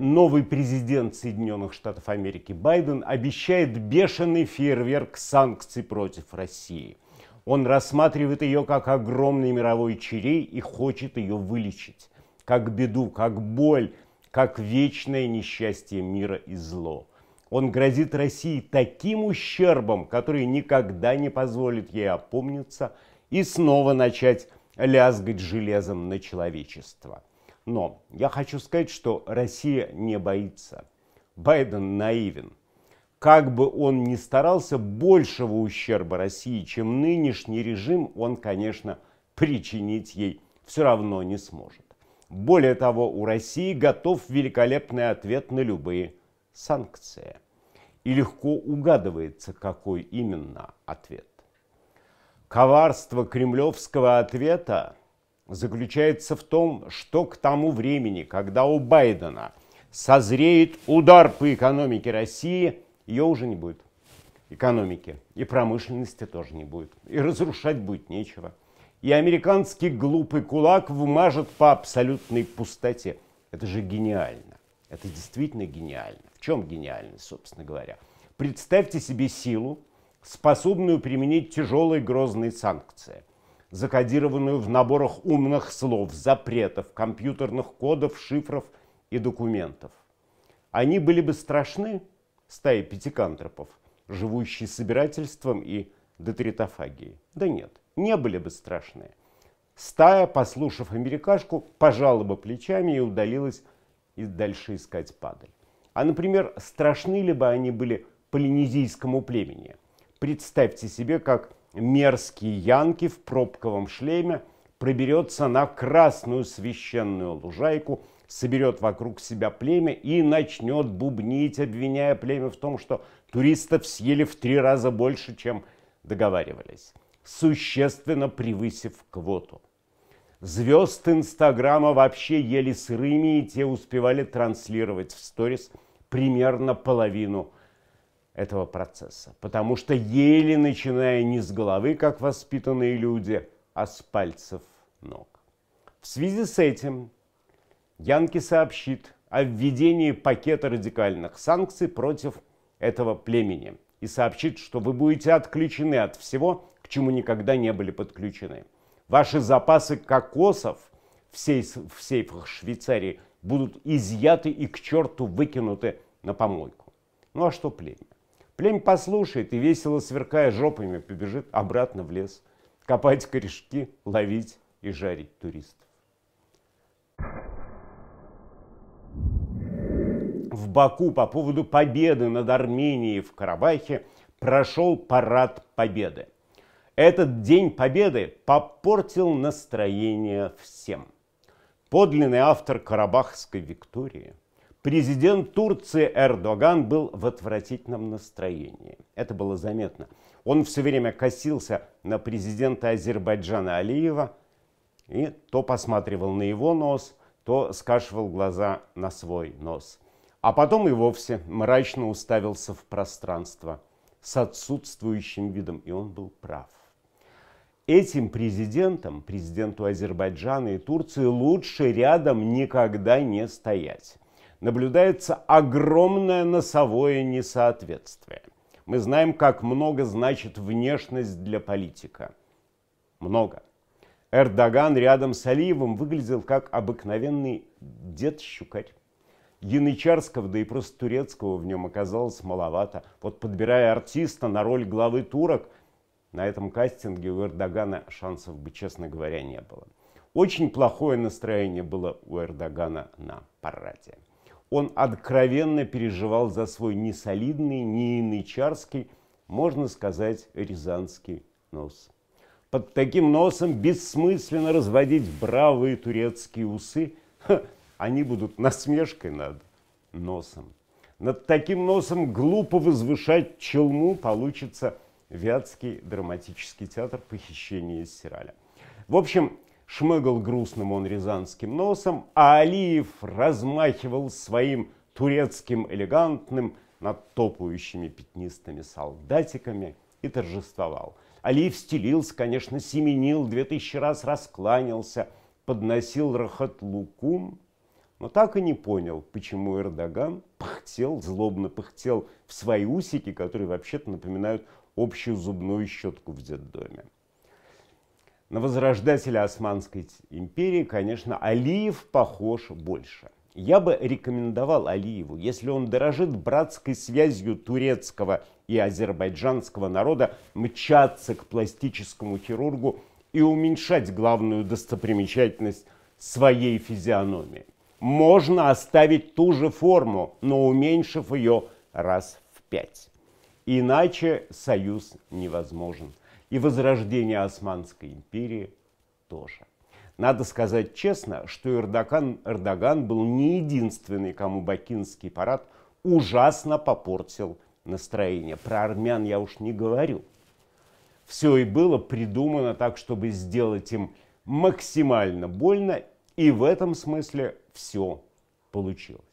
новый президент Соединенных Штатов Америки Байден обещает бешеный фейерверк санкций против России. Он рассматривает ее как огромный мировой черей и хочет ее вылечить. Как беду, как боль, как вечное несчастье мира и зло. Он грозит России таким ущербом, который никогда не позволит ей опомниться и снова начать лязгать железом на человечество. Но я хочу сказать, что Россия не боится. Байден наивен. Как бы он ни старался, большего ущерба России, чем нынешний режим, он, конечно, причинить ей все равно не сможет. Более того, у России готов великолепный ответ на любые санкции. И легко угадывается, какой именно ответ. Коварство кремлевского ответа заключается в том, что к тому времени, когда у Байдена созреет удар по экономике России, ее уже не будет. Экономики и промышленности тоже не будет. И разрушать будет нечего. И американский глупый кулак вмажет по абсолютной пустоте. Это же гениально. Это действительно гениально. В чем гениальность, собственно говоря? Представьте себе силу, способную применить тяжелые грозные санкции закодированную в наборах умных слов, запретов, компьютерных кодов, шифров и документов. Они были бы страшны стаи пятикантропов, живущей собирательством и детритофагией. Да нет, не были бы страшны. Стая, послушав америкашку, пожала бы плечами и удалилась и дальше искать падаль. А, например, страшны ли бы они были полинезийскому племени? Представьте себе, как мерзкий Янки в пробковом шлеме проберется на красную священную лужайку, соберет вокруг себя племя и начнет бубнить, обвиняя племя в том, что туристов съели в три раза больше, чем договаривались, существенно превысив квоту. Звезд Инстаграма вообще ели сырыми, и те успевали транслировать в сторис примерно половину этого процесса. Потому что еле начиная не с головы, как воспитанные люди, а с пальцев ног. В связи с этим Янки сообщит о введении пакета радикальных санкций против этого племени и сообщит, что вы будете отключены от всего, к чему никогда не были подключены. Ваши запасы кокосов в, сейф, в сейфах Швейцарии будут изъяты и к черту выкинуты на помойку. Ну а что племя? Племя послушает и, весело сверкая жопами, побежит обратно в лес, копать корешки, ловить и жарить туристов. В Баку по поводу победы над Арменией в Карабахе прошел парад победы. Этот день победы попортил настроение всем. Подлинный автор карабахской Виктории Президент Турции Эрдоган был в отвратительном настроении. Это было заметно. Он все время косился на президента Азербайджана Алиева и то посматривал на его нос, то скашивал глаза на свой нос. А потом и вовсе мрачно уставился в пространство с отсутствующим видом, и он был прав. Этим президентам, президенту Азербайджана и Турции лучше рядом никогда не стоять наблюдается огромное носовое несоответствие. Мы знаем, как много значит внешность для политика. Много. Эрдоган рядом с Алиевым выглядел как обыкновенный дед-щукарь. Янычарского, да и просто турецкого в нем оказалось маловато. Вот подбирая артиста на роль главы турок, на этом кастинге у Эрдогана шансов бы, честно говоря, не было. Очень плохое настроение было у Эрдогана на параде он откровенно переживал за свой несолидный, не инычарский, можно сказать, рязанский нос. Под таким носом бессмысленно разводить бравые турецкие усы. Ха, они будут насмешкой над носом. Над таким носом глупо возвышать челму получится Вятский драматический театр похищения из Сираля. В общем, шмыгал грустным он рязанским носом, а Алиев размахивал своим турецким элегантным над топающими пятнистыми солдатиками и торжествовал. Алиев стелился, конечно, семенил, две тысячи раз раскланялся, подносил рахат лукум, но так и не понял, почему Эрдоган пыхтел, злобно пыхтел в свои усики, которые вообще-то напоминают общую зубную щетку в детдоме. На возрождателя Османской империи, конечно, Алиев похож больше. Я бы рекомендовал Алиеву, если он дорожит братской связью турецкого и азербайджанского народа, мчаться к пластическому хирургу и уменьшать главную достопримечательность своей физиономии. Можно оставить ту же форму, но уменьшив ее раз в пять. Иначе союз невозможен и возрождение Османской империи тоже. Надо сказать честно, что Эрдоган, Эрдоган был не единственный, кому бакинский парад ужасно попортил настроение. Про армян я уж не говорю. Все и было придумано так, чтобы сделать им максимально больно, и в этом смысле все получилось.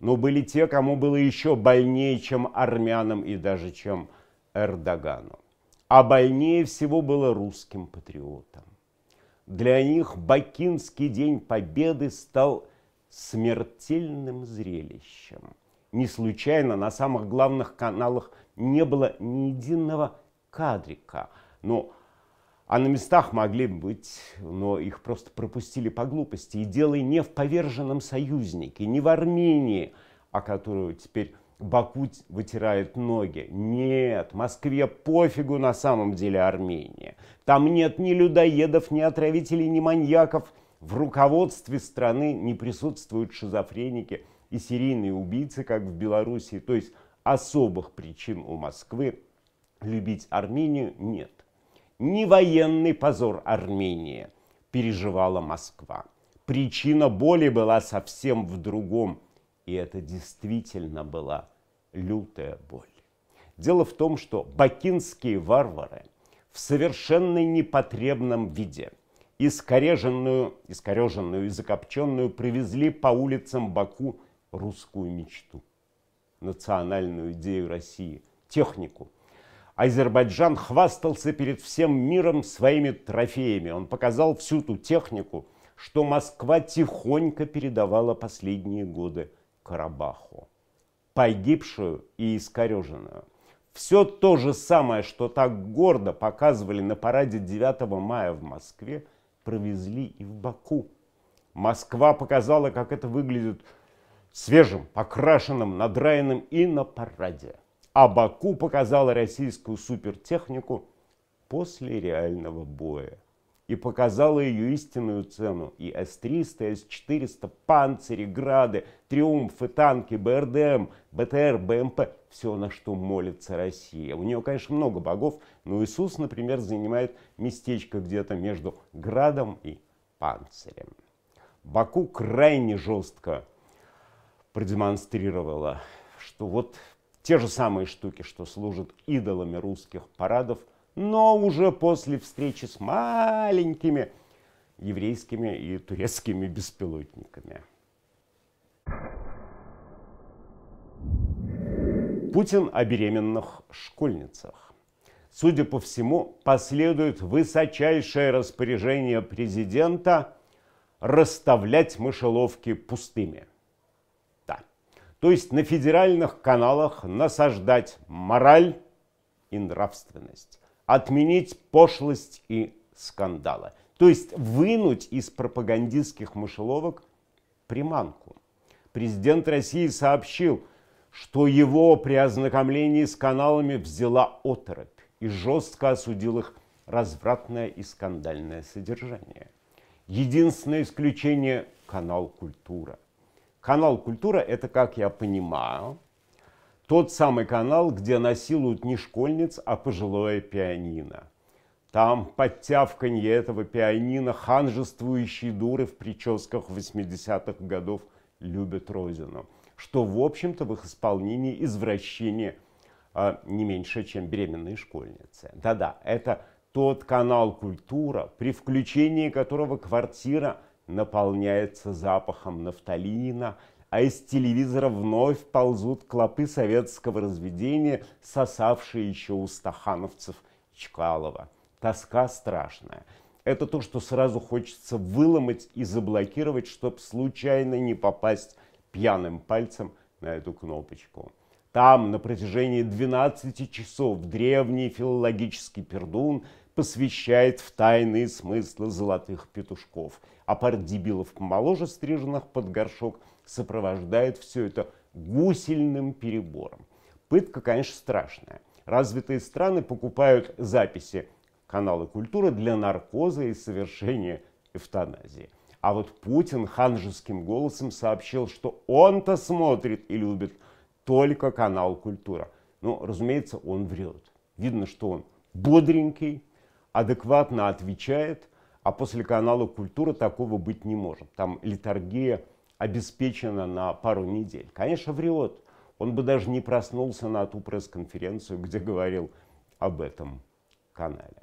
Но были те, кому было еще больнее, чем армянам и даже чем Эрдогану а больнее всего было русским патриотам. Для них Бакинский день Победы стал смертельным зрелищем. Не случайно на самых главных каналах не было ни единого кадрика, но а на местах могли быть, но их просто пропустили по глупости. И дело не в поверженном союзнике, не в Армении, о а которую теперь Баку вытирает ноги. Нет, Москве пофигу на самом деле Армения. Там нет ни людоедов, ни отравителей, ни маньяков. В руководстве страны не присутствуют шизофреники и серийные убийцы, как в Белоруссии. То есть особых причин у Москвы любить Армению нет. Не военный позор Армения переживала Москва. Причина боли была совсем в другом – и это действительно была лютая боль. Дело в том, что бакинские варвары в совершенно непотребном виде искореженную, искореженную и закопченную привезли по улицам Баку русскую мечту, национальную идею России, технику. Азербайджан хвастался перед всем миром своими трофеями. Он показал всю ту технику, что Москва тихонько передавала последние годы Карабаху, погибшую и искореженную. Все то же самое, что так гордо показывали на параде 9 мая в Москве, провезли и в Баку. Москва показала, как это выглядит свежим, окрашенным, надраенным и на параде. А Баку показала российскую супертехнику после реального боя и показала ее истинную цену. И С-300, С-400, панцири, грады, триумфы, танки, БРДМ, эм, БТР, БМП эм – все, на что молится Россия. У нее, конечно, много богов, но Иисус, например, занимает местечко где-то между градом и панцирем. Баку крайне жестко продемонстрировала, что вот те же самые штуки, что служат идолами русских парадов – но уже после встречи с маленькими еврейскими и турецкими беспилотниками. Путин о беременных школьницах. Судя по всему, последует высочайшее распоряжение президента расставлять мышеловки пустыми. Да. То есть на федеральных каналах насаждать мораль и нравственность отменить пошлость и скандалы. То есть вынуть из пропагандистских мышеловок приманку. Президент России сообщил, что его при ознакомлении с каналами взяла оторопь и жестко осудил их развратное и скандальное содержание. Единственное исключение – канал «Культура». Канал «Культура» – это, как я понимаю, тот самый канал, где насилуют не школьниц, а пожилое пианино. Там под тявканье этого пианино ханжествующие дуры в прическах 80-х годов любят Родину. Что, в общем-то, в их исполнении извращение а, не меньше, чем беременные школьницы. Да-да, это тот канал «Культура», при включении которого квартира наполняется запахом нафталина – а из телевизора вновь ползут клопы советского разведения, сосавшие еще у стахановцев Чкалова. Тоска страшная. Это то, что сразу хочется выломать и заблокировать, чтобы случайно не попасть пьяным пальцем на эту кнопочку. Там на протяжении 12 часов древний филологический пердун посвящает в тайные смыслы золотых петушков, а пар дебилов помоложе стриженных под горшок – сопровождает все это гусельным перебором. Пытка, конечно, страшная. Развитые страны покупают записи канала культуры для наркоза и совершения эвтаназии. А вот Путин ханжеским голосом сообщил, что он-то смотрит и любит только канал «Культура». Но, ну, разумеется, он врет. Видно, что он бодренький, адекватно отвечает, а после канала «Культура» такого быть не может. Там литургия – обеспечено на пару недель. Конечно, врет. Он бы даже не проснулся на ту пресс-конференцию, где говорил об этом канале.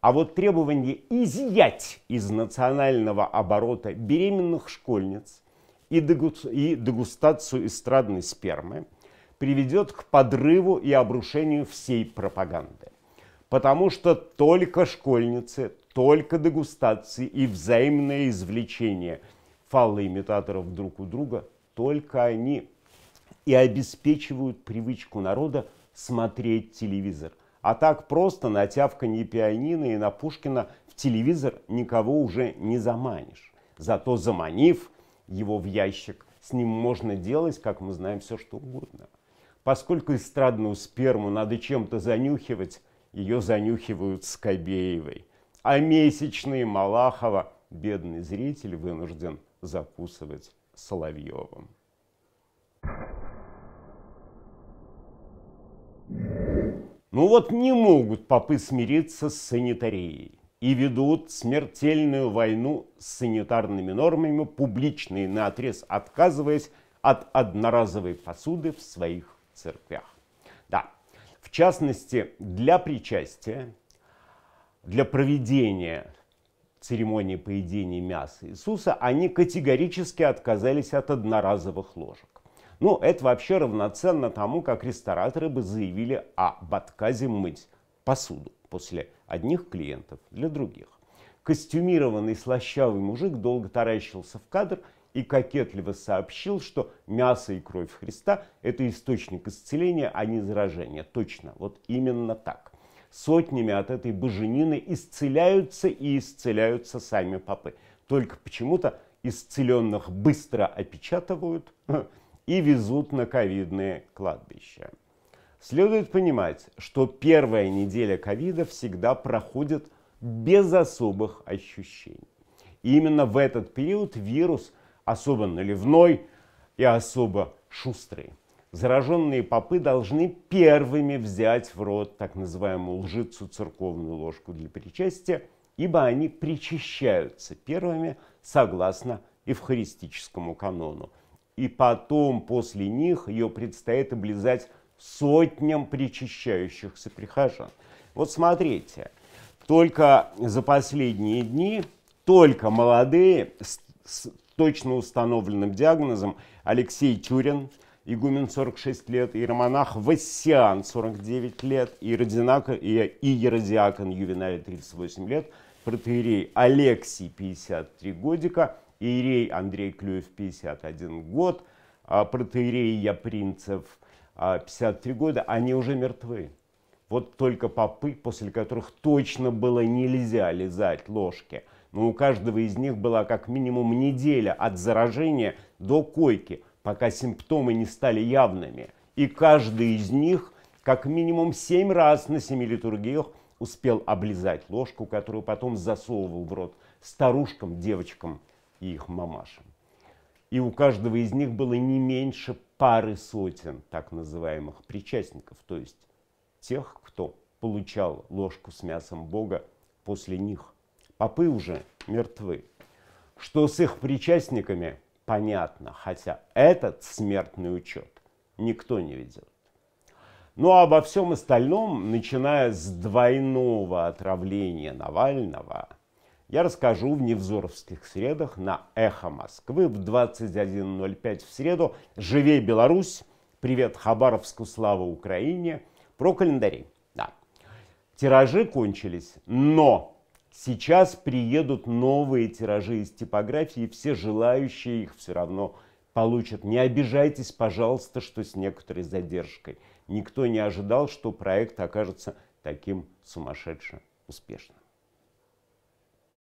А вот требование изъять из национального оборота беременных школьниц и дегустацию эстрадной спермы приведет к подрыву и обрушению всей пропаганды. Потому что только школьницы, только дегустации и взаимное извлечение – фаллоимитаторов друг у друга, только они и обеспечивают привычку народа смотреть телевизор. А так просто на тявканье пианино и на Пушкина в телевизор никого уже не заманишь. Зато заманив его в ящик, с ним можно делать, как мы знаем, все что угодно. Поскольку эстрадную сперму надо чем-то занюхивать, ее занюхивают Скобеевой. А месячные Малахова бедный зритель вынужден закусывать Соловьевым. Ну вот не могут попы смириться с санитарией и ведут смертельную войну с санитарными нормами, публичные на отрез, отказываясь от одноразовой посуды в своих церквях. Да, в частности, для причастия, для проведения церемонии поедения мяса Иисуса, они категорически отказались от одноразовых ложек. Ну, это вообще равноценно тому, как рестораторы бы заявили об отказе мыть посуду после одних клиентов для других. Костюмированный слащавый мужик долго таращился в кадр и кокетливо сообщил, что мясо и кровь Христа – это источник исцеления, а не заражения. Точно, вот именно так – сотнями от этой боженины исцеляются и исцеляются сами попы. Только почему-то исцеленных быстро опечатывают и везут на ковидные кладбища. Следует понимать, что первая неделя ковида всегда проходит без особых ощущений. И именно в этот период вирус особо наливной и особо шустрый зараженные попы должны первыми взять в рот так называемую лжицу церковную ложку для причастия, ибо они причащаются первыми согласно евхаристическому канону. И потом, после них, ее предстоит облизать сотням причащающихся прихожан. Вот смотрите, только за последние дни только молодые с, с точно установленным диагнозом Алексей Тюрин – игумен 46 лет, иеромонах Вассиан 49 лет, иеродиака, и иеродиакон Ювеналий 38 лет, протеерей Алексий 53 годика, иерей Андрей Клюев 51 год, а протеерей Япринцев 53 а, года, они уже мертвы. Вот только попы, после которых точно было нельзя лизать ложки. Но у каждого из них была как минимум неделя от заражения до койки – пока симптомы не стали явными. И каждый из них как минимум семь раз на семи литургиях успел облизать ложку, которую потом засовывал в рот старушкам, девочкам и их мамашам. И у каждого из них было не меньше пары сотен так называемых причастников, то есть тех, кто получал ложку с мясом Бога после них. Попы уже мертвы. Что с их причастниками, понятно, хотя этот смертный учет никто не видел. Ну а обо всем остальном, начиная с двойного отравления Навального, я расскажу в невзоровских средах на «Эхо Москвы» в 21.05 в среду «Живей Беларусь! Привет Хабаровску! Слава Украине!» про календари. Да. Тиражи кончились, но Сейчас приедут новые тиражи из типографии, все желающие их все равно получат. Не обижайтесь, пожалуйста, что с некоторой задержкой. Никто не ожидал, что проект окажется таким сумасшедшим успешным.